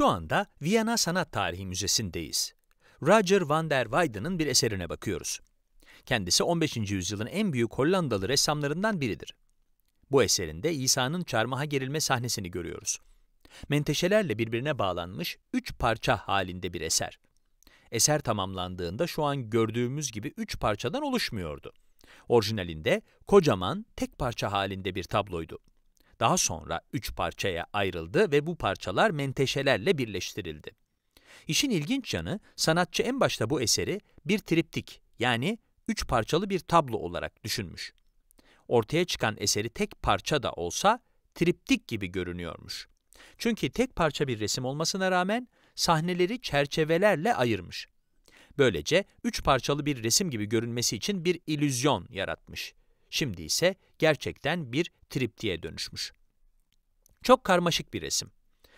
Şu anda Viyana Sanat Tarihi Müzesi'ndeyiz. Roger van der Weyden'ın bir eserine bakıyoruz. Kendisi 15. yüzyılın en büyük Hollandalı ressamlarından biridir. Bu eserinde İsa'nın çarmıha gerilme sahnesini görüyoruz. Menteşelerle birbirine bağlanmış üç parça halinde bir eser. Eser tamamlandığında şu an gördüğümüz gibi üç parçadan oluşmuyordu. Orijinalinde kocaman, tek parça halinde bir tabloydu. Daha sonra üç parçaya ayrıldı ve bu parçalar menteşelerle birleştirildi. İşin ilginç yanı, sanatçı en başta bu eseri bir triptik yani üç parçalı bir tablo olarak düşünmüş. Ortaya çıkan eseri tek parça da olsa triptik gibi görünüyormuş. Çünkü tek parça bir resim olmasına rağmen sahneleri çerçevelerle ayırmış. Böylece üç parçalı bir resim gibi görünmesi için bir illüzyon yaratmış. Şimdi ise gerçekten bir triptiye dönüşmüş. Çok karmaşık bir resim.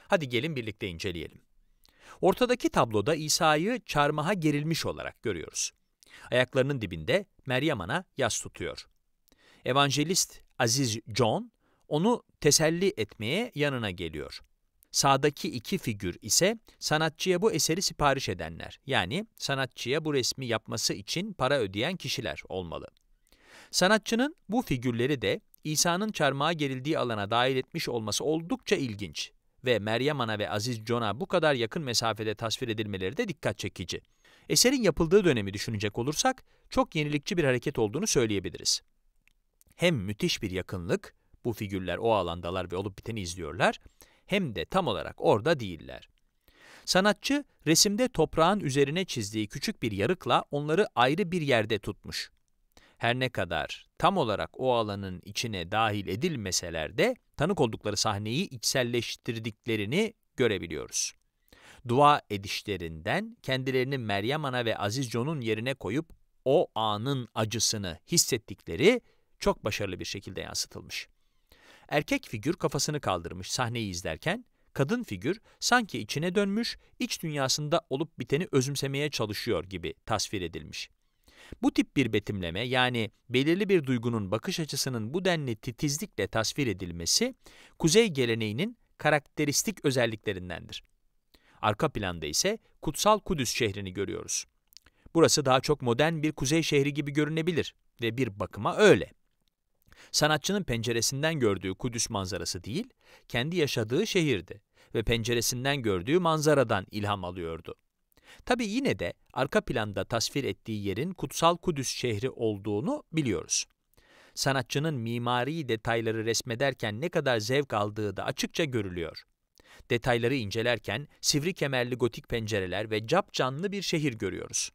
Hadi gelin birlikte inceleyelim. Ortadaki tabloda İsa'yı çarmıha gerilmiş olarak görüyoruz. Ayaklarının dibinde Meryem Ana yas tutuyor. Evangelist Aziz John onu teselli etmeye yanına geliyor. Sağdaki iki figür ise sanatçıya bu eseri sipariş edenler, yani sanatçıya bu resmi yapması için para ödeyen kişiler olmalı. Sanatçının bu figürleri de İsa'nın çarmıha gerildiği alana dahil etmiş olması oldukça ilginç ve Meryem Ana ve Aziz John'a bu kadar yakın mesafede tasvir edilmeleri de dikkat çekici. Eserin yapıldığı dönemi düşünecek olursak çok yenilikçi bir hareket olduğunu söyleyebiliriz. Hem müthiş bir yakınlık, bu figürler o alandalar ve olup biteni izliyorlar, hem de tam olarak orada değiller. Sanatçı resimde toprağın üzerine çizdiği küçük bir yarıkla onları ayrı bir yerde tutmuş. Her ne kadar tam olarak o alanın içine dahil edilmeseler de tanık oldukları sahneyi içselleştirdiklerini görebiliyoruz. Dua edişlerinden kendilerini Meryem Ana ve Aziz John'un yerine koyup o anın acısını hissettikleri çok başarılı bir şekilde yansıtılmış. Erkek figür kafasını kaldırmış sahneyi izlerken, kadın figür sanki içine dönmüş, iç dünyasında olup biteni özümsemeye çalışıyor gibi tasvir edilmiş. Bu tip bir betimleme yani belirli bir duygunun bakış açısının bu denli titizlikle tasvir edilmesi kuzey geleneğinin karakteristik özelliklerindendir. Arka planda ise Kutsal Kudüs şehrini görüyoruz. Burası daha çok modern bir kuzey şehri gibi görünebilir ve bir bakıma öyle. Sanatçının penceresinden gördüğü Kudüs manzarası değil, kendi yaşadığı şehirdi ve penceresinden gördüğü manzaradan ilham alıyordu. Tabi yine de arka planda tasvir ettiği yerin Kutsal Kudüs şehri olduğunu biliyoruz. Sanatçının mimari detayları resmederken ne kadar zevk aldığı da açıkça görülüyor. Detayları incelerken sivri kemerli gotik pencereler ve cap canlı bir şehir görüyoruz.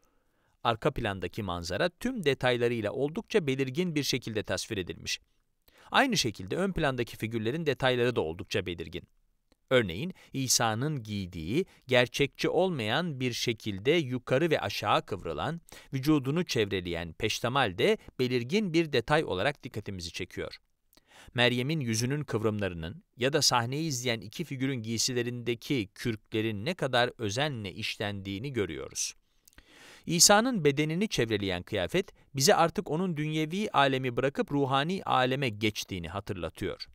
Arka plandaki manzara tüm detaylarıyla oldukça belirgin bir şekilde tasvir edilmiş. Aynı şekilde ön plandaki figürlerin detayları da oldukça belirgin. Örneğin İsa'nın giydiği, gerçekçi olmayan bir şekilde yukarı ve aşağı kıvrılan, vücudunu çevreleyen peştemal de belirgin bir detay olarak dikkatimizi çekiyor. Meryem'in yüzünün kıvrımlarının ya da sahneyi izleyen iki figürün giysilerindeki kürklerin ne kadar özenle işlendiğini görüyoruz. İsa'nın bedenini çevreleyen kıyafet bize artık onun dünyevi alemi bırakıp ruhani aleme geçtiğini hatırlatıyor.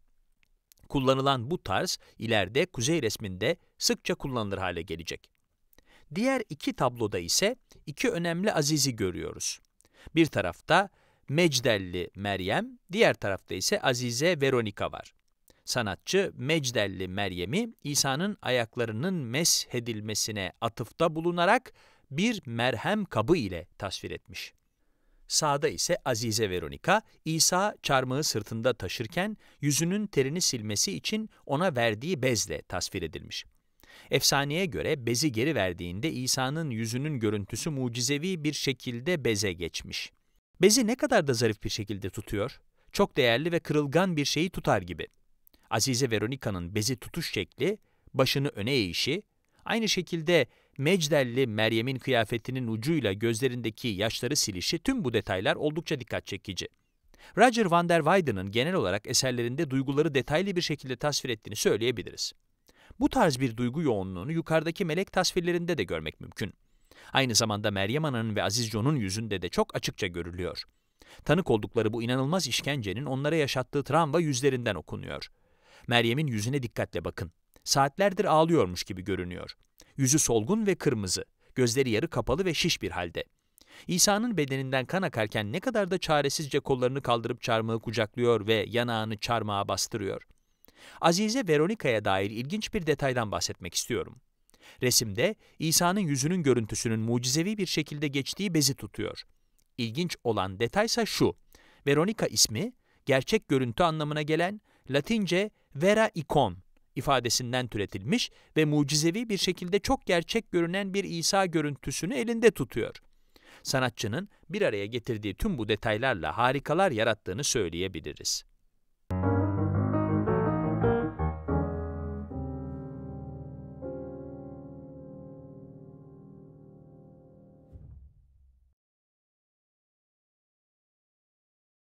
Kullanılan bu tarz ileride kuzey resminde sıkça kullanılır hale gelecek. Diğer iki tabloda ise iki önemli Aziz'i görüyoruz. Bir tarafta Mecdelli Meryem, diğer tarafta ise Azize Veronika var. Sanatçı Mecdelli Meryem'i İsa'nın ayaklarının meshedilmesine atıfta bulunarak bir merhem kabı ile tasvir etmiş sağda ise Azize Veronika, İsa çarmıhı sırtında taşırken yüzünün terini silmesi için ona verdiği bezle tasvir edilmiş. Efsaneye göre bezi geri verdiğinde İsa'nın yüzünün görüntüsü mucizevi bir şekilde beze geçmiş. Bezi ne kadar da zarif bir şekilde tutuyor, çok değerli ve kırılgan bir şeyi tutar gibi. Azize Veronika'nın bezi tutuş şekli, başını öne eğişi, aynı şekilde Mecdelli Meryem'in kıyafetinin ucuyla gözlerindeki yaşları silişi tüm bu detaylar oldukça dikkat çekici. Roger van der Weyden'ın genel olarak eserlerinde duyguları detaylı bir şekilde tasvir ettiğini söyleyebiliriz. Bu tarz bir duygu yoğunluğunu yukarıdaki melek tasvirlerinde de görmek mümkün. Aynı zamanda Meryem Ana'nın ve Aziz John'un yüzünde de çok açıkça görülüyor. Tanık oldukları bu inanılmaz işkencenin onlara yaşattığı travma yüzlerinden okunuyor. Meryem'in yüzüne dikkatle bakın. Saatlerdir ağlıyormuş gibi görünüyor. Yüzü solgun ve kırmızı, gözleri yarı kapalı ve şiş bir halde. İsa'nın bedeninden kan akarken ne kadar da çaresizce kollarını kaldırıp çarmıhı kucaklıyor ve yanağını çarmıha bastırıyor. Azize Veronika'ya dair ilginç bir detaydan bahsetmek istiyorum. Resimde İsa'nın yüzünün görüntüsünün mucizevi bir şekilde geçtiği bezi tutuyor. İlginç olan detaysa şu. Veronika ismi gerçek görüntü anlamına gelen Latince vera icon ifadesinden türetilmiş ve mucizevi bir şekilde çok gerçek görünen bir İsa görüntüsünü elinde tutuyor. Sanatçının bir araya getirdiği tüm bu detaylarla harikalar yarattığını söyleyebiliriz.